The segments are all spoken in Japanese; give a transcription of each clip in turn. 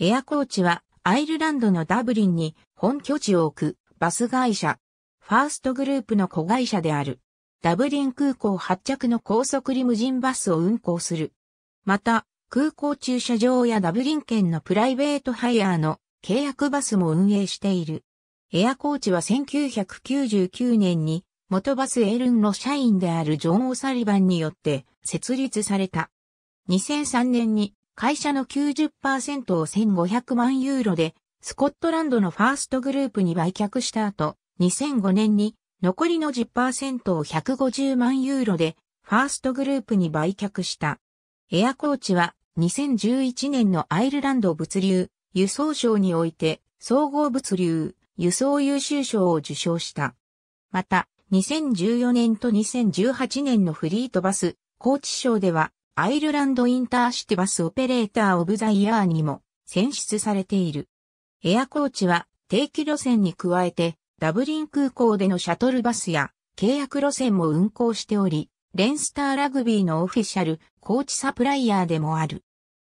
エアコーチはアイルランドのダブリンに本拠地を置くバス会社。ファーストグループの子会社である。ダブリン空港発着の高速リムジンバスを運行する。また、空港駐車場やダブリン県のプライベートハイヤーの契約バスも運営している。エアコーチは1999年に元バスエルンの社員であるジョン・オサリバンによって設立された。2003年に会社の90%を1500万ユーロで、スコットランドのファーストグループに売却した後、2005年に残りの10%を150万ユーロで、ファーストグループに売却した。エアコーチは2011年のアイルランド物流、輸送賞において、総合物流、輸送優秀賞を受賞した。また、2014年と2018年のフリートバス、高知賞では、アイルランドインターシティバスオペレーターオブザイヤーにも選出されている。エアコーチは定期路線に加えてダブリン空港でのシャトルバスや契約路線も運行しており、レンスターラグビーのオフィシャルコーチサプライヤーでもある。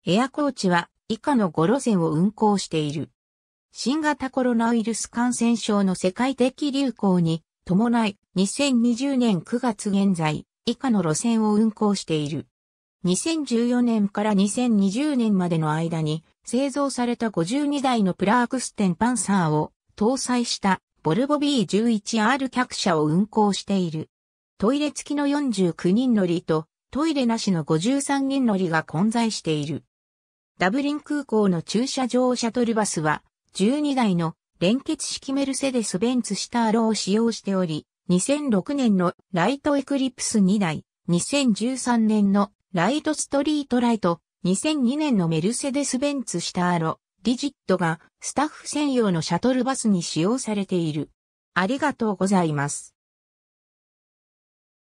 エアコーチは以下の5路線を運行している。新型コロナウイルス感染症の世界的流行に伴い2020年9月現在以下の路線を運行している。2014年から2020年までの間に製造された52台のプラークステンパンサーを搭載したボルボ B11R 客車を運行している。トイレ付きの49人乗りとトイレなしの53人乗りが混在している。ダブリン空港の駐車場シャトルバスは12台の連結式メルセデス・ベンツシターロを使用しており、2006年のライトエクリプス2台、2013年のライトストリートライト、2002年のメルセデス・ベンツシターロ、リジットがスタッフ専用のシャトルバスに使用されている。ありがとうございます。